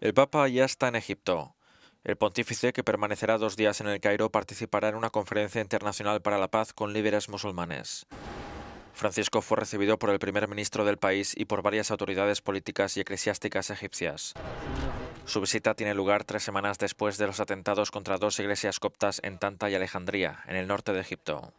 El Papa ya está en Egipto. El pontífice, que permanecerá dos días en el Cairo, participará en una conferencia internacional para la paz con líderes musulmanes. Francisco fue recibido por el primer ministro del país y por varias autoridades políticas y eclesiásticas egipcias. Su visita tiene lugar tres semanas después de los atentados contra dos iglesias coptas en Tanta y Alejandría, en el norte de Egipto.